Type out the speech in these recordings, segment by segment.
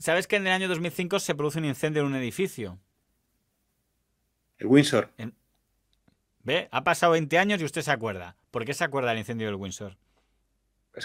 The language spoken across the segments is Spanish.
¿Sabes que en el año 2005 se produce un incendio en un edificio? El Windsor. ¿Ve? Ha pasado 20 años y usted se acuerda. ¿Por qué se acuerda del incendio del Windsor?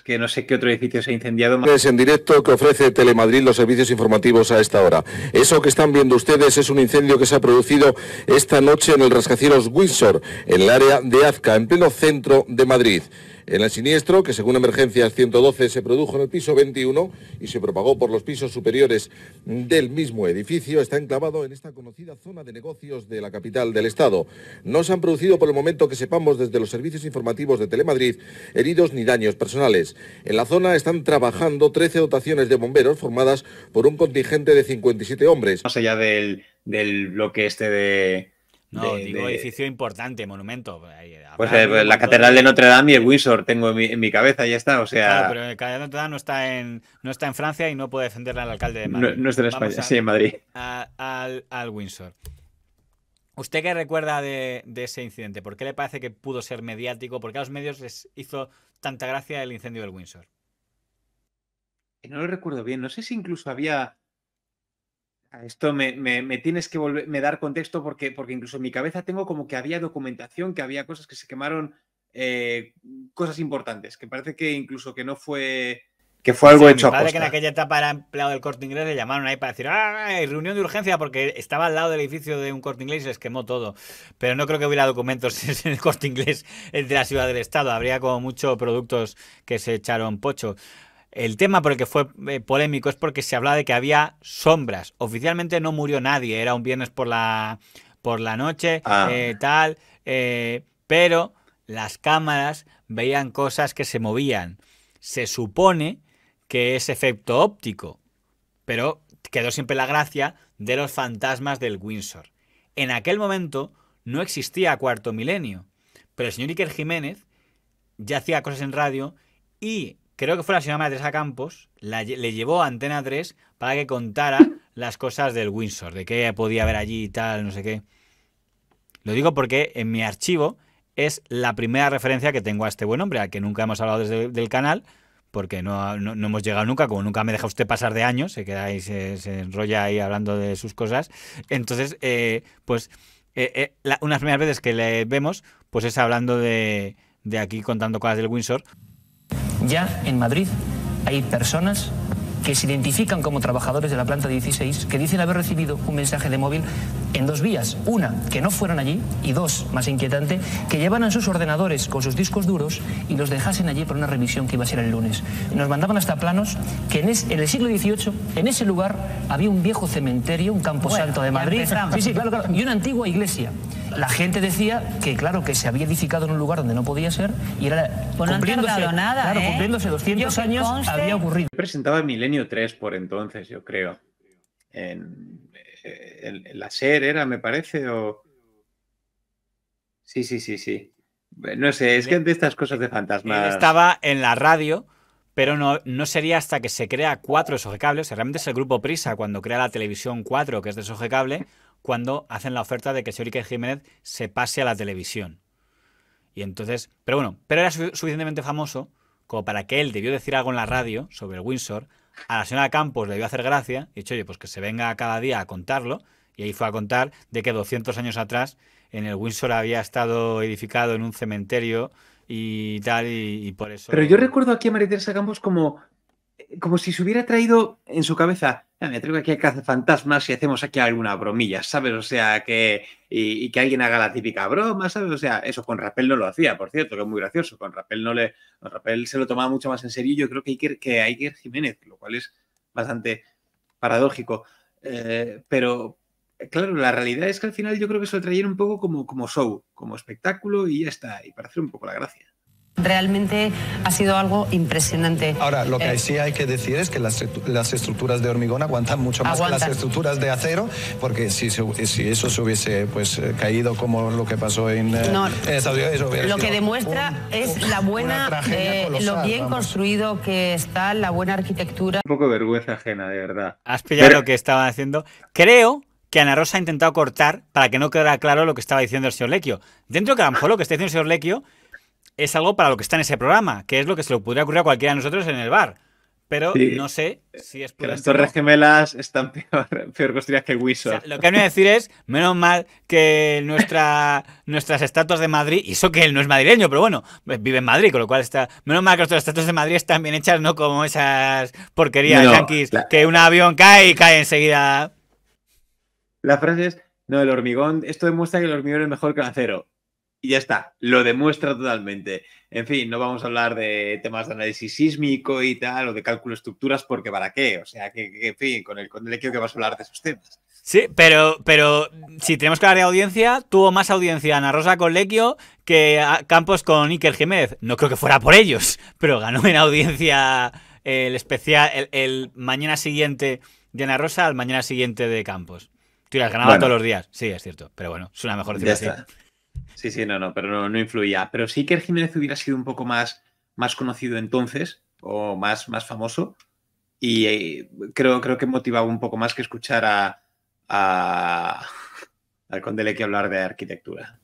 que no sé qué otro edificio se ha incendiado más. en directo que ofrece Telemadrid los servicios informativos a esta hora. Eso que están viendo ustedes es un incendio que se ha producido esta noche en el rascacielos Windsor, en el área de Azca, en pleno centro de Madrid. En el siniestro, que según emergencias 112 se produjo en el piso 21 y se propagó por los pisos superiores del mismo edificio, está enclavado en esta conocida zona de negocios de la capital del Estado. No se han producido por el momento que sepamos desde los servicios informativos de Telemadrid heridos ni daños personales. En la zona están trabajando 13 dotaciones de bomberos formadas por un contingente de 57 hombres. Más allá del, del bloque este de, no, digo edificio importante, monumento. Pues, eh, pues la Catedral de Notre Dame y el Windsor tengo en mi, cabeza, ya está. O sea... Claro, pero la Catedral de Notre Dame no está, en, no está en Francia y no puede defenderla al alcalde de Madrid. No, está en España, sí, en Madrid. al, Windsor. ¿Usted qué recuerda de, de, ese incidente? ¿Por qué le parece que pudo ser mediático? ¿Por qué a los medios les hizo tanta gracia el incendio del Windsor. No lo recuerdo bien, no sé si incluso había... Esto me, tienes que volver, me dar contexto porque, porque incluso en mi cabeza tengo como que había documentación, que había cosas que se quemaron, eh, cosas importantes, que parece que incluso que no fue que fue algo hecho mi que en aquella etapa era empleado del corte inglés, le llamaron ahí para decir, ah, ah, ah, reunión de urgencia porque estaba al lado del edificio de un corte inglés y les quemó todo. Pero no creo que hubiera documentos en el corte inglés de la ciudad del estado, habría como muchos productos que se echaron pocho. El tema por el que fue eh, polémico es porque se hablaba de que había sombras. Oficialmente no murió nadie, era un viernes por la, por la noche, ah. eh, tal, eh, pero las cámaras veían cosas que se movían. Se supone que es efecto óptico, pero quedó siempre la gracia de los fantasmas del Windsor. En aquel momento no existía cuarto milenio, pero el señor Iker Jiménez ya hacía cosas en radio y creo que fue la señora Teresa Campos, le llevó a Antena 3 para que contara las cosas del Windsor, de qué podía haber allí y tal, no sé qué. Lo digo porque en mi archivo es la primera referencia que tengo a este buen hombre, al que nunca hemos hablado desde el canal, porque no, no, hemos llegado nunca, como nunca me deja usted pasar de años, se queda ahí, se, enrolla ahí hablando de sus cosas. Entonces, eh, pues eh, eh unas primeras veces que le vemos, pues es hablando de, de aquí contando cosas del Windsor. Ya en Madrid hay personas que se identifican como trabajadores de la planta 16 que dicen haber recibido un mensaje de móvil en dos vías. Una, que no fueron allí y dos, más inquietante, que llevaran sus ordenadores con sus discos duros y los dejasen allí para una revisión que iba a ser el lunes. Nos mandaban hasta planos que en, el siglo XVIII, en ese lugar, había un viejo cementerio, un camposanto de Madrid. y una antigua iglesia la gente decía que, claro, que se había edificado en un lugar donde no podía ser y era pues no cumpliéndose, nada, ¿eh? cumpliéndose 200 años había ocurrido. Presentaba Milenio 3 por entonces, yo creo. En, eh, la SER era, me parece, o... Sí, sí, sí, sí. Eh, no sé, es que de estas cosas de fantasmas... estaba en la radio pero no, no sería hasta que se crea 4 Sogecable, realmente es el grupo Prisa cuando crea la televisión 4, que es de Sogecable, cuando hacen la oferta de que que Jiménez se pase a la televisión. Y entonces, pero bueno, pero era suficientemente famoso como para que él debió decir algo en la radio sobre el Windsor. A la señora Campos le dio hacer gracia y dicho, oye, pues que se venga cada día a contarlo. Y ahí fue a contar de que 200 años atrás en el Windsor había estado edificado en un cementerio y tal, y, por eso. Pero yo recuerdo aquí a María Teresa Campos como, como si se hubiera traído en su cabeza me traigo que a fantasmas y hacemos aquí alguna bromilla, ¿sabes? O sea, que. Y, que alguien haga la típica broma, ¿sabes? O sea, eso con Rappel no lo hacía, por cierto, que es muy gracioso. Con Rappel no le. Rappel se lo tomaba mucho más en serio y yo creo que hay que ir Jiménez, lo cual es bastante paradójico. Eh, pero. Claro, la realidad es que al final yo creo que se lo traían un poco como, como show, como espectáculo y ya está, y para hacer un poco la gracia. Realmente ha sido algo impresionante. Ahora, lo que eh, sí hay que decir es que las, estructuras de hormigón aguantan mucho más que las estructuras de acero, porque si, eso se hubiese pues, eh, caído como lo que pasó en, eh, en Estados Unidos, lo que demuestra es la buena, lo bien construido que está, la buena arquitectura. Un poco vergüenza ajena, de verdad. Has pillado lo que estaba haciendo. Creo que Ana Rosa ha intentado cortar para que no quedara claro lo que estaba diciendo el señor Lequio. Dentro de a lo que está diciendo el señor Lequio es algo para lo que está en ese programa, que es lo que se le podría ocurrir a cualquiera de nosotros en el bar. Pero no sé si es que las torres gemelas están peor, peor que Wizard. O lo que voy a decir es, menos mal que nuestra, nuestras estatuas de Madrid, y eso que él no es madrileño, pero bueno, pues vive en Madrid, con lo cual está... Menos mal que nuestras estatuas de Madrid están bien hechas, no como esas porquerías yanquis, que un avión cae y cae enseguida. La frase es, no, el hormigón, esto demuestra que el hormigón es mejor que el acero y ya está, lo demuestra totalmente. En fin, no vamos a hablar de temas de análisis sísmico y tal, o de cálculo de estructuras, porque para qué, o sea, que, en fin, con el, con que vas a hablar de esos temas. Sí, pero, pero si tenemos que hablar de audiencia, tuvo más audiencia Ana Rosa con Lequio que ah, Campos con Iker Jiménez. No creo que fuera por ellos, pero ganó en audiencia el especial, el, mañana siguiente de Ana Rosa al mañana siguiente de Campos. Tú las ganaba todos los días, sí, es cierto, pero bueno, es una mejor Sí, sí, no, no, pero no, no influía. Pero sí que el Jiménez hubiera sido un poco más, más conocido entonces o más, más famoso y eh, creo, creo que motivaba un poco más que escuchar a, al Conde que hablar de arquitectura.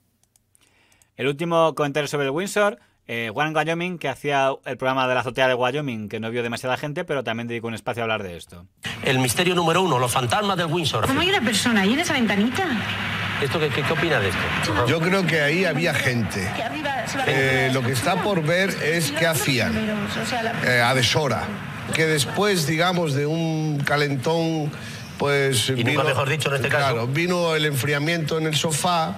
El último comentario sobre el Windsor, eh, Juan Wyoming, que hacía el programa de la azotea de Wyoming, que no vio demasiada gente, pero también dedicó un espacio a hablar de esto. El misterio número uno, los fantasmas del Windsor. ¿Cómo hay una persona ahí en esa ventanita? ¿Esto qué, qué, opina de esto? Yo creo que ahí había gente. Eh, lo que está por ver es qué hacían eh, a deshora. Que después, digamos, de un calentón, pues. Y vino, mejor dicho en este claro, vino el enfriamiento en el sofá.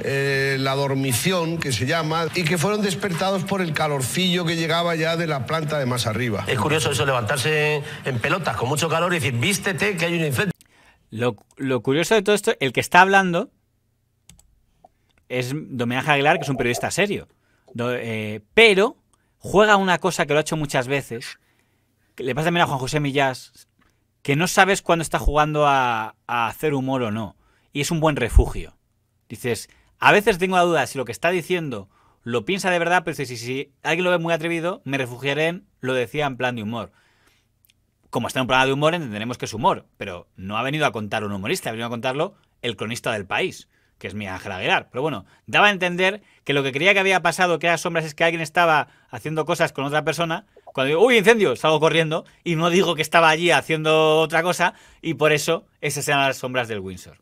Eh, la dormición, que se llama, y que fueron despertados por el calorcillo que llegaba ya de la planta de más arriba. Es curioso eso, levantarse en pelotas con mucho calor y decir, vístete que hay un incendio. Lo, lo curioso de todo esto, el que está hablando es domenaje Aguilar, que es un periodista serio. Eh, pero juega una cosa que lo ha hecho muchas veces, le pasa también a Juan José Millás, que no sabes cuándo está jugando a, hacer humor o no. Y es un buen refugio. Dices, a veces tengo la duda si lo que está diciendo lo piensa de verdad, pero si, si, alguien lo ve muy atrevido, me refugiaré en lo decía en plan de humor. Como está en un programa de humor, entenderemos que es humor, pero no ha venido a contar un humorista, ha venido a contarlo el cronista del país que es mi Ángel Aguilar. Pero bueno, daba a entender que lo que creía que había pasado, que era sombras, es que alguien estaba haciendo cosas con otra persona. Cuando digo, uy, incendio, salgo corriendo y no digo que estaba allí haciendo otra cosa y por eso esas eran las sombras del Windsor.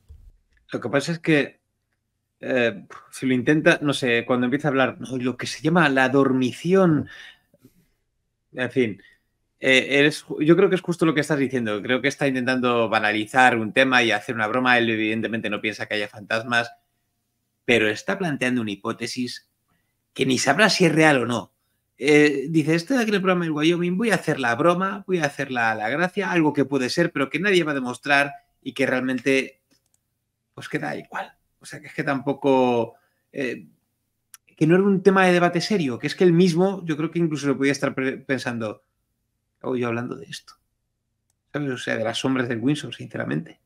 Lo que pasa es que eh, si lo intenta, no sé, cuando empieza a hablar, lo que se llama la dormición, en fin, eh, yo creo que es justo lo que estás diciendo. Creo que está intentando banalizar un tema y hacer una broma. Él evidentemente no piensa que haya fantasmas, pero está planteando una hipótesis que ni sabrá si es real o no. Eh, dice, estoy aquí en el programa del Wyoming, voy a hacer la broma, voy a hacer la, la, gracia, algo que puede ser, pero que nadie va a demostrar y que realmente pues queda igual. O sea, que es que tampoco... Eh, que no era un tema de debate serio, que es que él mismo, yo creo que incluso lo podía estar pensando, Hago yo hablando de esto. O sea, de las sombras del Windsor, sinceramente.